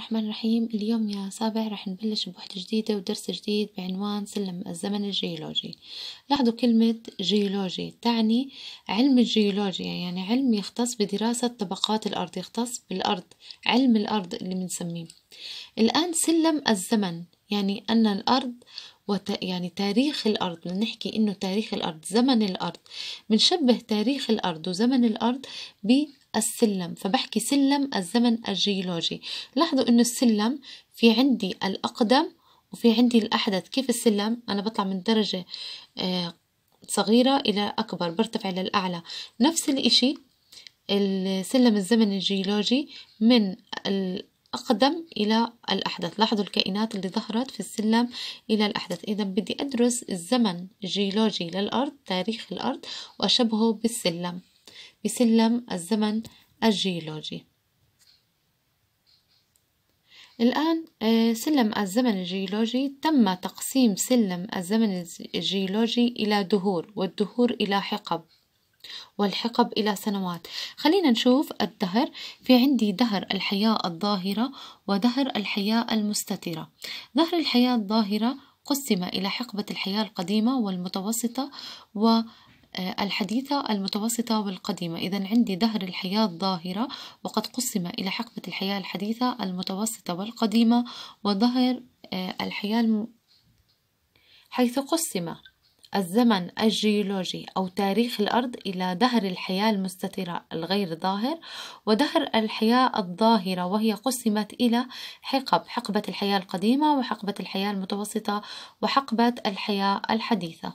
الرحمن الرحيم اليوم يا سابع رح نبلش بوحدة جديدة ودرس جديد بعنوان سلم الزمن الجيولوجي لاحظوا كلمة جيولوجي تعني علم الجيولوجيا يعني علم يختص بدراسة طبقات الأرض يختص بالأرض علم الأرض اللي بنسميه الآن سلم الزمن يعني أن الأرض وت... يعني تاريخ الأرض نحكي إنه تاريخ الأرض زمن الأرض بنشبه تاريخ الأرض وزمن الأرض ب السلم فبحكي سلم الزمن الجيولوجي لاحظوا انه السلم في عندي الأقدم وفي عندي الأحدث كيف السلم أنا بطلع من درجة آه، صغيرة إلى أكبر برتفع إلى الأعلى نفس الإشي السلم الزمن الجيولوجي من الأقدم إلى الأحدث لاحظوا الكائنات اللي ظهرت في السلم إلى الأحدث إذا بدي أدرس الزمن الجيولوجي للأرض تاريخ الأرض وأشبهه بالسلم بسلم الزمن الجيولوجي الآن آه، سلم الزمن الجيولوجي تم تقسيم سلم الزمن الجيولوجي إلى دهور والدهور إلى حقب والحقب إلى سنوات خلينا نشوف الدهر في عندي دهر الحياة الظاهرة ودهر الحياة المستترة دهر الحياة الظاهرة قسم إلى حقبة الحياة القديمة والمتوسطة و آه، الحديثة المتوسطة والقديمة إذا عندي دهر الحياة الظاهرة وقد قسم إلى حقبة الحياة الحديثة المتوسطة والقديمة وظهر آه، الحياة الم... حيث قسم الزمن الجيولوجي أو تاريخ الأرض إلى دهر الحياة المستترة الغير ظاهر ودهر الحياة الظاهرة وهي قسمت إلى حقب حقبة الحياة القديمة وحقبة الحياة المتوسطة وحقبة الحياة الحديثة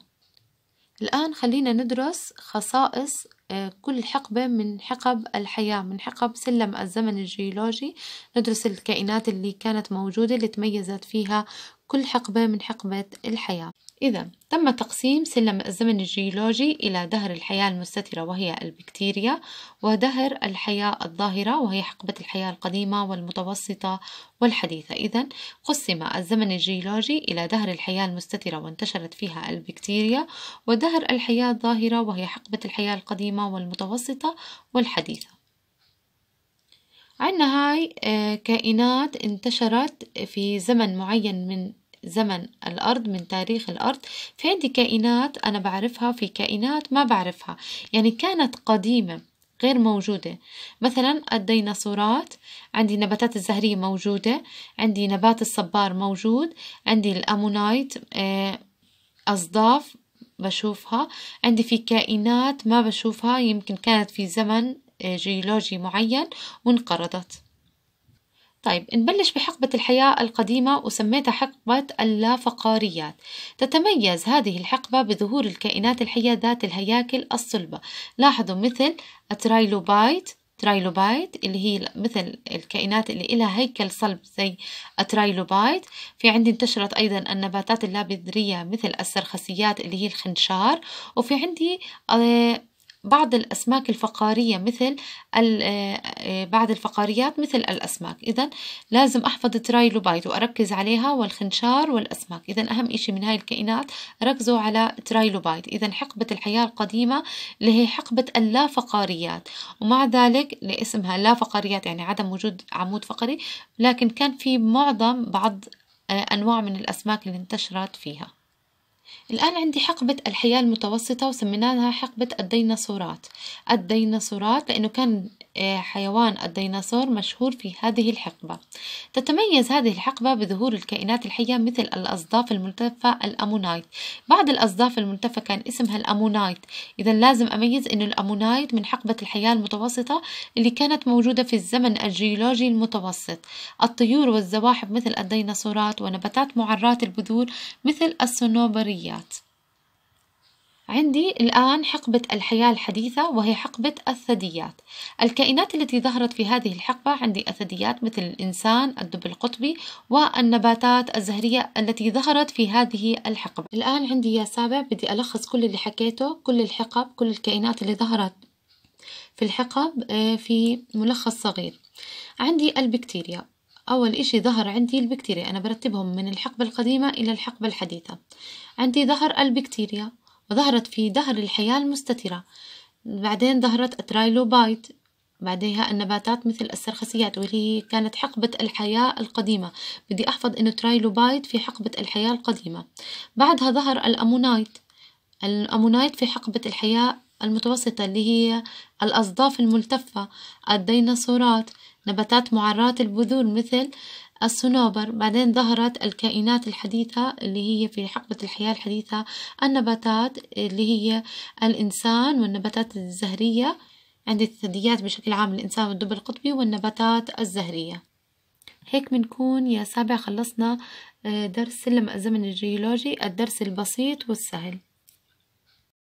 الآن خلينا ندرس خصائص آه، كل حقبة من حقب الحياة من حقب سلم الزمن الجيولوجي ندرس الكائنات اللي كانت موجودة اللي تميزت فيها كل حقبة من حقبة الحياة إذا تم تقسيم سلم الزمن الجيولوجي إلى دهر الحياة المستترة وهي البكتيريا ودهر الحياة الظاهرة وهي حقبة الحياة القديمة والمتوسطة والحديثة إذا قسم الزمن الجيولوجي إلى دهر الحياة المستترة وانتشرت فيها البكتيريا ودهر الحياة الظاهرة وهي حقبة الحياة القديمة والمتوسطة والحديثة عندنا هاي آه، كائنات انتشرت في زمن معين من زمن الأرض من تاريخ الأرض في عندي كائنات أنا بعرفها في كائنات ما بعرفها يعني كانت قديمة غير موجودة مثلا الديناصورات عندي نباتات الزهرية موجودة عندي نبات الصبار موجود عندي الأمونايت آه، أصداف بشوفها عندي في كائنات ما بشوفها يمكن كانت في زمن آه، جيولوجي معين وانقرضت طيب نبلش بحقبة الحياة القديمة وسميتها حقبة اللافقاريات تتميز هذه الحقبة بظهور الكائنات الحية ذات الهياكل الصلبة لاحظوا مثل الترايلوبايت ترايلوبايت اللي هي مثل الكائنات اللي لها هيكل صلب زي الترايلوبايت في عندي انتشرت أيضا النباتات اللابذرية مثل السرخسيات اللي هي الخنشار وفي عندي آه، بعض الأسماك الفقارية مثل آه، آه، بعض الفقاريات مثل الأسماك إذا لازم أحفظ ترايلوبايت وأركز عليها والخنشار والأسماك إذا أهم إشي من هاي الكائنات ركزوا على ترايلوبايت إذا حقبة الحياة القديمة اللي هي حقبة اللافقاريات ومع ذلك لاسمها اللافقاريات يعني عدم وجود عمود فقري لكن كان في معظم بعض آه، أنواع من الأسماك اللي انتشرت فيها الآن عندي حقبة الحياة المتوسطة وسميناها حقبة الديناصورات الديناصورات لأنه كان حيوان الديناصور مشهور في هذه الحقبة تتميز هذه الحقبة بظهور الكائنات الحية مثل الأصداف الملتفة الأمونايت بعض الأصداف الملتفة كان اسمها الأمونايت إذا لازم أميز أن الأمونايت من حقبة الحياة المتوسطة اللي كانت موجودة في الزمن الجيولوجي المتوسط الطيور والزواحف مثل الديناصورات ونباتات معرات البذور مثل الصنوبريات عندي الآن حقبة الحياة الحديثة وهي حقبة الثدييات الكائنات التي ظهرت في هذه الحقبة عندي الثدييات مثل الإنسان الدب القطبي والنباتات الزهرية التي ظهرت في هذه الحقبة الآن عندي يا سابع بدي ألخص كل اللي حكيته كل الحقب كل الكائنات اللي ظهرت في الحقب آه، في ملخص صغير عندي البكتيريا أول إشي ظهر عندي البكتيريا أنا برتبهم من الحقبة القديمة إلى الحقبة الحديثة عندي ظهر البكتيريا ظهرت في دهر الحياة المستترة بعدين ظهرت الترايلوبايت بعدها النباتات مثل السرخسيات واللي هي كانت حقبة الحياة القديمة بدي أحفظ إنه ترايلوبايت في حقبة الحياة القديمة بعدها ظهر الأمونايت الأمونايت في حقبة الحياة المتوسطة اللي هي الأصداف الملتفة الديناصورات نباتات معرات البذور مثل الصنوبر بعدين ظهرت الكائنات الحديثة اللي هي في حقبة الحياة الحديثة النباتات اللي هي الإنسان والنباتات الزهرية عند الثدييات بشكل عام الإنسان والدب القطبي والنباتات الزهرية هيك بنكون يا سابع خلصنا آه، درس سلم الزمن الجيولوجي الدرس البسيط والسهل